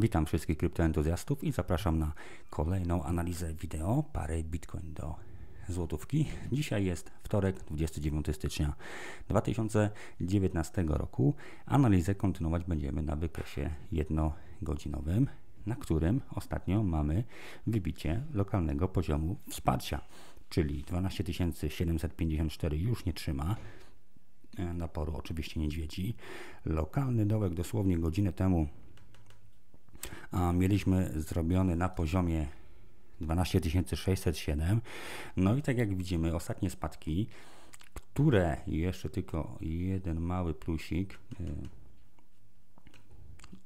Witam wszystkich kryptoentuzjastów i zapraszam na kolejną analizę wideo pary Bitcoin do złotówki. Dzisiaj jest wtorek, 29 stycznia 2019 roku. Analizę kontynuować będziemy na wykresie jednogodzinowym, na którym ostatnio mamy wybicie lokalnego poziomu wsparcia, czyli 12 754 już nie trzyma e, naporu oczywiście niedźwiedzi. Lokalny dołek dosłownie godzinę temu mieliśmy zrobiony na poziomie 12607. No i tak jak widzimy, ostatnie spadki, które jeszcze tylko jeden mały plusik. Y,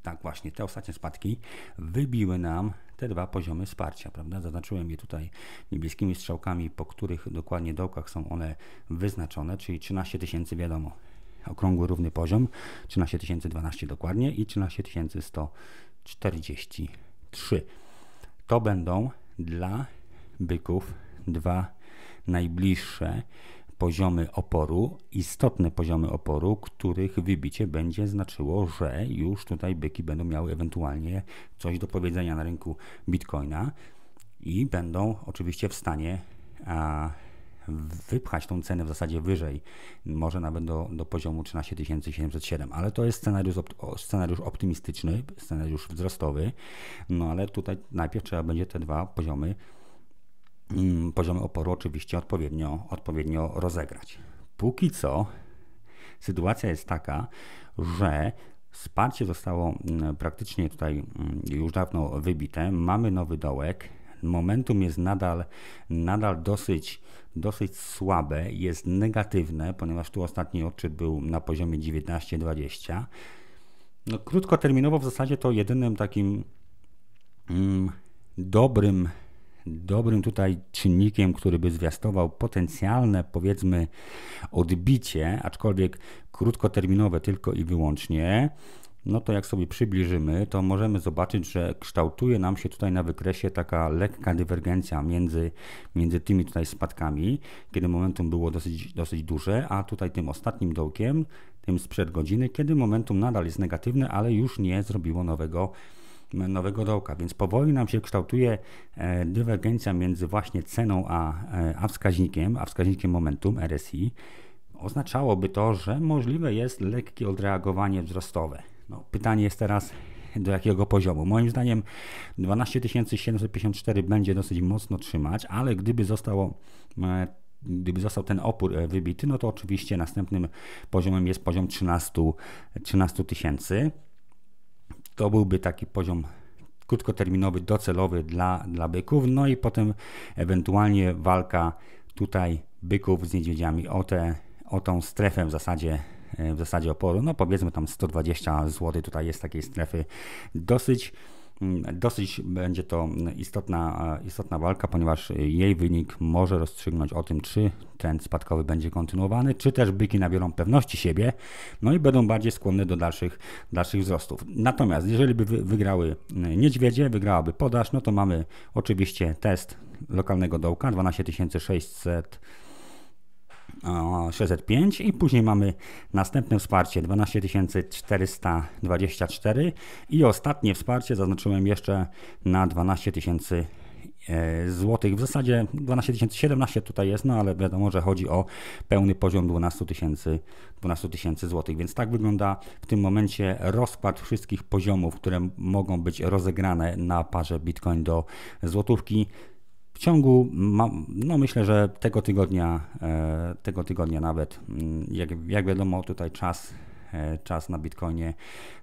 tak właśnie, te ostatnie spadki wybiły nam te dwa poziomy wsparcia, prawda? Zaznaczyłem je tutaj niebieskimi strzałkami, po których dokładnie dołkach są one wyznaczone, czyli 13 tysięcy wiadomo, okrągły równy poziom, 13012 dokładnie i 13100 43. To będą dla byków dwa najbliższe poziomy oporu, istotne poziomy oporu, których wybicie będzie znaczyło, że już tutaj byki będą miały ewentualnie coś do powiedzenia na rynku bitcoina i będą oczywiście w stanie a, wypchać tą cenę w zasadzie wyżej, może nawet do, do poziomu 13 707, ale to jest scenariusz, scenariusz optymistyczny, scenariusz wzrostowy, no ale tutaj najpierw trzeba będzie te dwa poziomy, mm, poziomy oporu oczywiście odpowiednio, odpowiednio rozegrać. Póki co sytuacja jest taka, że Wsparcie zostało mm, praktycznie tutaj mm, już dawno wybite. Mamy nowy dołek, momentum jest nadal, nadal dosyć, dosyć słabe, jest negatywne, ponieważ tu ostatni odczyt był na poziomie 19-20. No, krótkoterminowo w zasadzie to jedynym takim mm, dobrym, dobrym tutaj czynnikiem, który by zwiastował potencjalne, powiedzmy, odbicie, aczkolwiek krótkoterminowe tylko i wyłącznie, no to jak sobie przybliżymy, to możemy zobaczyć, że kształtuje nam się tutaj na wykresie taka lekka dywergencja między, między tymi tutaj spadkami, kiedy momentum było dosyć, dosyć duże, a tutaj tym ostatnim dołkiem, tym sprzed godziny, kiedy momentum nadal jest negatywne, ale już nie zrobiło nowego nowego dołka, więc powoli nam się kształtuje e, dywergencja między właśnie ceną a, e, a wskaźnikiem, a wskaźnikiem momentum RSI. Oznaczałoby to, że możliwe jest lekkie odreagowanie wzrostowe. No, pytanie jest teraz, do jakiego poziomu. Moim zdaniem 12 754 będzie dosyć mocno trzymać, ale gdyby zostało e, gdyby został ten opór e, wybity, no to oczywiście następnym poziomem jest poziom 13 13 tysięcy. To byłby taki poziom krótkoterminowy, docelowy dla, dla byków, no i potem ewentualnie walka tutaj byków z niedźwiedziami o, te, o tą strefę w zasadzie E, w zasadzie oporu, no powiedzmy tam 120 zł tutaj jest takiej strefy dosyć mm, dosyć będzie to istotna, e, istotna walka, ponieważ jej wynik może rozstrzygnąć o tym, czy trend spadkowy będzie kontynuowany, czy też byki nabiorą pewności siebie, no i będą bardziej skłonne do dalszych, dalszych wzrostów. Natomiast jeżeli by wygrały mm, niedźwiedzie, wygrałaby podaż, no to mamy oczywiście test lokalnego dołka 12600 605 i później mamy następne wsparcie 12424 i ostatnie wsparcie zaznaczyłem jeszcze na 12 000 e, złotych. W zasadzie 12 tutaj jest, no ale wiadomo, że chodzi o pełny poziom 12 000, 12 złotych. Więc tak wygląda w tym momencie rozkład wszystkich poziomów, które mogą być rozegrane na parze Bitcoin do złotówki. W ciągu, no myślę, że tego tygodnia, e, tego tygodnia nawet, mm, jak, jak wiadomo, tutaj czas, e, czas na bitcoinie,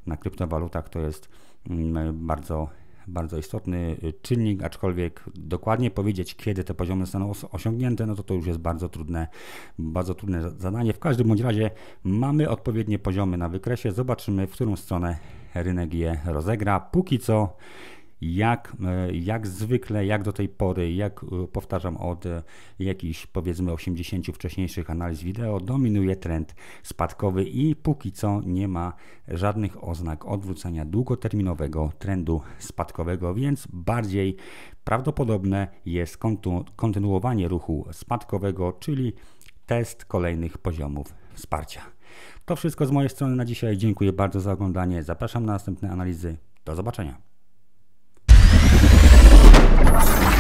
na kryptowalutach to jest mm, bardzo bardzo istotny e, czynnik, aczkolwiek dokładnie powiedzieć, kiedy te poziomy zostaną osiągnięte, no to to już jest bardzo trudne, bardzo trudne zadanie. W każdym bądź razie mamy odpowiednie poziomy na wykresie, zobaczymy, w którą stronę rynek je rozegra. Póki co jak, e, jak zwykle, jak do tej pory, jak e, powtarzam od e, jakichś powiedzmy 80 wcześniejszych analiz wideo, dominuje trend spadkowy i póki co nie ma żadnych oznak odwrócenia długoterminowego trendu spadkowego, więc bardziej prawdopodobne jest kontu, kontynuowanie ruchu spadkowego, czyli test kolejnych poziomów wsparcia. To wszystko z mojej strony na dzisiaj. Dziękuję bardzo za oglądanie. Zapraszam na następne analizy. Do zobaczenia. Thank you.